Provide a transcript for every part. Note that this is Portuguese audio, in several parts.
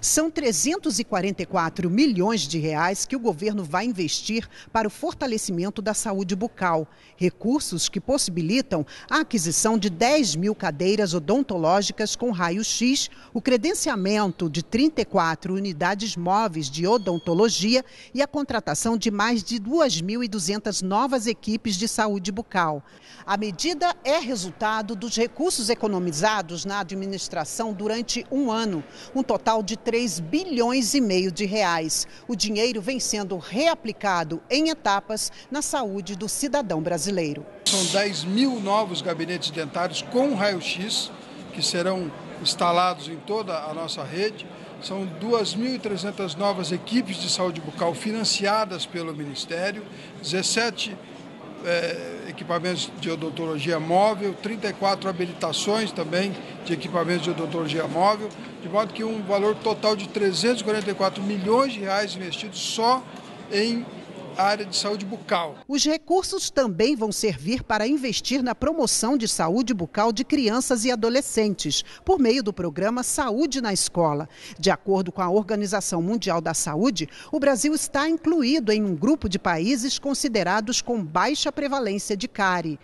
São 344 milhões de reais que o governo vai investir para o fortalecimento da saúde bucal, recursos que possibilitam a aquisição de 10 mil cadeiras odontológicas com raio-x, o credenciamento de 34 unidades móveis de odontologia e a contratação de mais de 2.200 novas equipes de saúde bucal. A medida é resultado dos recursos economizados na administração durante um ano, um total de 3 bilhões e meio de reais. O dinheiro vem sendo reaplicado em etapas na saúde do cidadão brasileiro. São 10 mil novos gabinetes dentários com raio-x, que serão instalados em toda a nossa rede. São 2.300 novas equipes de saúde bucal financiadas pelo Ministério, 17 é, equipamentos de odontologia móvel, 34 habilitações também de equipamentos de odontologia móvel, de modo que um valor total de 344 milhões de reais investidos só em área de saúde bucal. Os recursos também vão servir para investir na promoção de saúde bucal de crianças e adolescentes, por meio do programa Saúde na Escola. De acordo com a Organização Mundial da Saúde, o Brasil está incluído em um grupo de países considerados com baixa prevalência de cárie.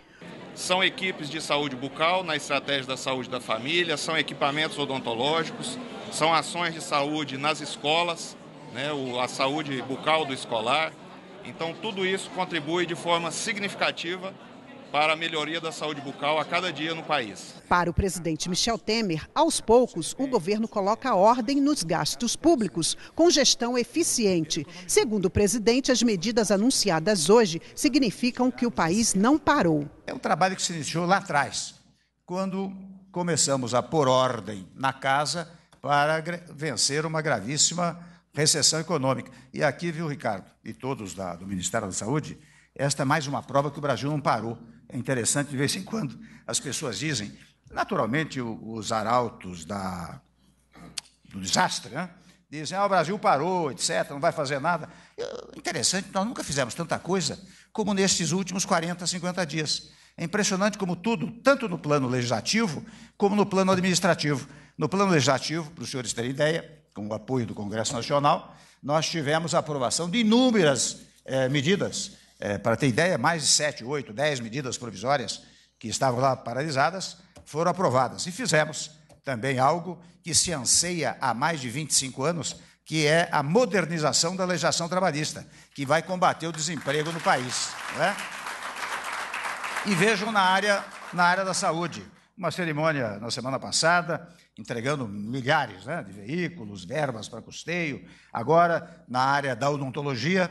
São equipes de saúde bucal na estratégia da saúde da família, são equipamentos odontológicos, são ações de saúde nas escolas, né, a saúde bucal do escolar, então, tudo isso contribui de forma significativa para a melhoria da saúde bucal a cada dia no país. Para o presidente Michel Temer, aos poucos, o governo coloca ordem nos gastos públicos, com gestão eficiente. Segundo o presidente, as medidas anunciadas hoje significam que o país não parou. É um trabalho que se iniciou lá atrás, quando começamos a pôr ordem na casa para vencer uma gravíssima recessão econômica. E aqui, viu, Ricardo, e todos da, do Ministério da Saúde, esta é mais uma prova que o Brasil não parou. É interessante, de vez em quando, as pessoas dizem, naturalmente, os arautos da, do desastre, né? dizem, ah, o Brasil parou, etc., não vai fazer nada. Uh, interessante, nós nunca fizemos tanta coisa como nestes últimos 40, 50 dias. É impressionante como tudo, tanto no plano legislativo como no plano administrativo. No plano legislativo, para os senhores terem ideia, com o apoio do Congresso Nacional, nós tivemos a aprovação de inúmeras eh, medidas. Eh, para ter ideia, mais de sete, oito, dez medidas provisórias que estavam lá paralisadas foram aprovadas. E fizemos também algo que se anseia há mais de 25 anos, que é a modernização da legislação trabalhista, que vai combater o desemprego no país. É? E vejam na área, na área da saúde uma cerimônia na semana passada, entregando milhares né, de veículos, verbas para custeio. Agora, na área da odontologia,